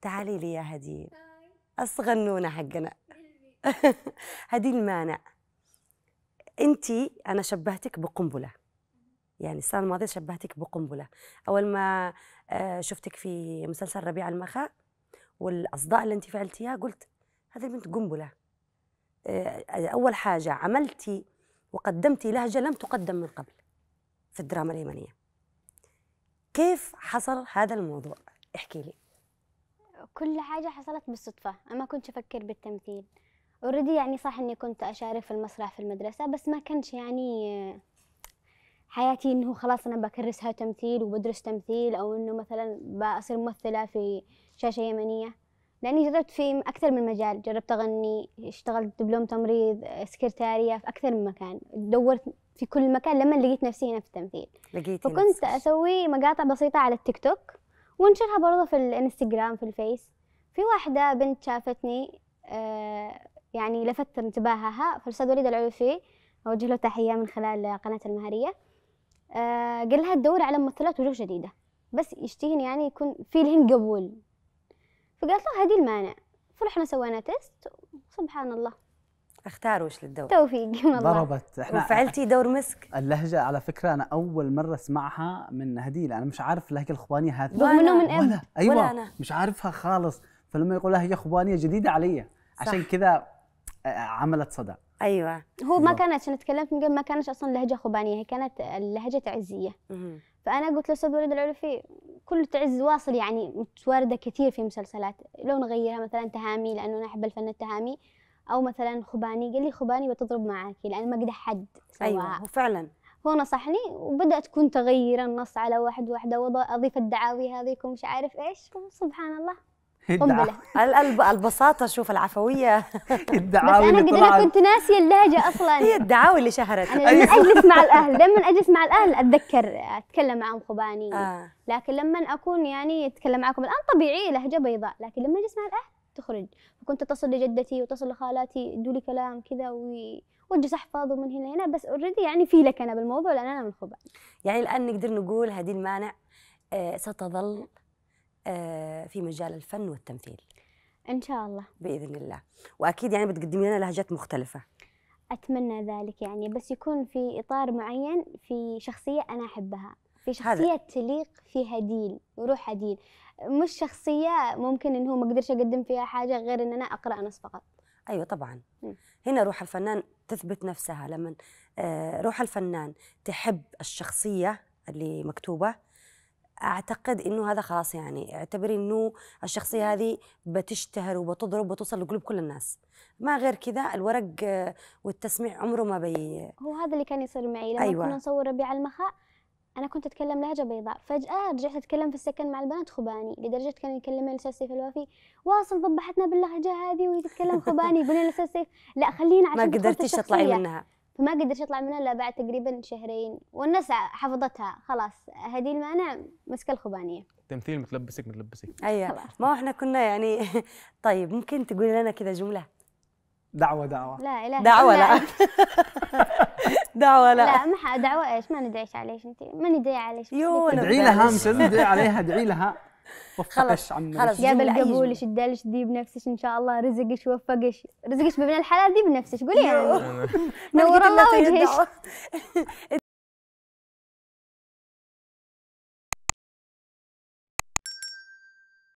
تعالي لي يا هدي الصغنونة حقنا هدي المانع انت انا شبهتك بقنبله يعني السنه الماضيه شبهتك بقنبله اول ما آه، شفتك في مسلسل ربيع المخاء والاصداء اللي انت فعلتيها قلت هذه البنت قنبله آه، اول حاجه عملتي وقدمتي لهجه لم تقدم من قبل في الدراما اليمنيه كيف حصل هذا الموضوع احكي لي كل حاجة حصلت بالصدفة أنا ما كنت أفكر بالتمثيل اوريدي يعني صح إني كنت أشارك في المسرح في المدرسة بس ما كانش يعني آه، حياتي إنه خلاص أنا بكرسها تمثيل وبدرس تمثيل أو إنه مثلا بصير ممثلة في شاشة يمنية لأني جربت في أكثر من مجال جربت أغني اشتغلت دبلوم تمريض آه، سكرتارية في أكثر من مكان دورت في كل مكان لما لقيت نفسي هنا في التمثيل لقيت فكنت نفسك. أسوي مقاطع بسيطة على التيك توك ونشرها برضه في الانستغرام في الفيس في واحدة بنت شافتني آه، يعني لفت انتباهها فالأستاذ وليد العلوفي أوجه له تحية من خلال قناة المهرية آه، قال لها تدور على ممثلات وجوه جديدة بس يشتهين يعني يكون في لهن قبول فقالت له هذه المانع فرحنا سوينا تيست سبحان الله اختاروا وش للدور توفيق والله ضربت احنا وفعلتي دور مسك اللهجه على فكره انا اول مره اسمعها من هديل انا مش عارف اللهجه الخبانيه هذه ولا من ام ولا ايوه ولا أنا. مش عارفها خالص فلما يقول لهجه خبانيه جديده علي عشان كذا آه، عملت صدى ايوه هو ما كانت عشان تكلمت من قبل ما كانت اصلا لهجه خبانيه هي كانت لهجه تعزيه فانا قلت للاستاذ وليد العرفي كل تعز واصل يعني متوارده كثير في مسلسلات لو نغيرها مثلا تهامي لانه انا احب الفن التهامي او مثلا خباني قال لي خباني بتضرب معاكي لان ما قد حد سواء ايوه وفعلا هو نصحني وبدات تكون تغير النص على واحد واحده واضيف الدعاوي هذيك ومش عارف ايش وسبحان الله قنبله البساطه شوف العفويه الدعاوي بس انا قد انا كنت ناسيه اللهجه اصلا هي الدعاوي اللي شهرت انا أيوة. لما اجلس مع الاهل لما اجلس مع الاهل اتذكر اتكلم معهم خباني آه. لكن لما اكون يعني اتكلم معكم الان طبيعي لهجه بيضاء لكن لما اجلس مع الاهل تخرج فكنت أتصل لجدتي وتصل لخالاتي يدوا كلام كذا وأجلس احفاظ ومن هنا هنا بس أوريدي يعني في لك أنا بالموضوع لأن أنا من خبأ يعني الآن نقدر نقول هذه المانع آه، ستظل آه، في مجال الفن والتمثيل إن شاء الله بإذن الله وأكيد يعني بتقدمي لنا لهجات مختلفة أتمنى ذلك يعني بس يكون في إطار معين في شخصية أنا أحبها في شخصيه هذا. تليق فيها دين وروح دين مش شخصيه ممكن انه ما اقدرش اقدم فيها حاجه غير ان انا اقرا نص فقط ايوه طبعا م. هنا روح الفنان تثبت نفسها لما آه، روح الفنان تحب الشخصيه اللي مكتوبه اعتقد انه هذا خلاص يعني اعتبري انه الشخصيه هذه بتشتهر وبتضرب وبتوصل لقلوب كل الناس ما غير كذا الورق آه، والتسميع عمره ما بي هو هذا اللي كان يصير معي لما أيوة. كنا نصور ربيع المخاء أنا كنت أتكلم لهجة بيضاء فجأة رجعت أتكلم في السكن مع البنات خباني لدرجة كان يكلمني الأستاذ سيف الوفي واصل ضبحتنا باللهجة هذه وهي تتكلم خباني يقول لي سيف لا خلينا عشان ما قدرتيش تطلعي منها فما قدرت أطلع منها إلا بعد تقريبا شهرين والناس حفظتها خلاص هذه المعنى مسكة الخبانية تمثيل متلبسك متلبسك أيوة ما احنا كنا يعني طيب ممكن تقولي لنا كذا جملة دعوة دعوة لا إله دعوة لا, لا. دعوة لا لا ما دعوة ايش؟ ما ندعيش عليش انت ما ندعي عليش يو ادعي لها مش ندعي عليها ادعي لها خلص خلص قبل قبولش الدلش دي بنفسك ان شاء الله رزقك ووفقش رزقك بابن الحلال دي بنفسك قولي يعني نور الله وجهك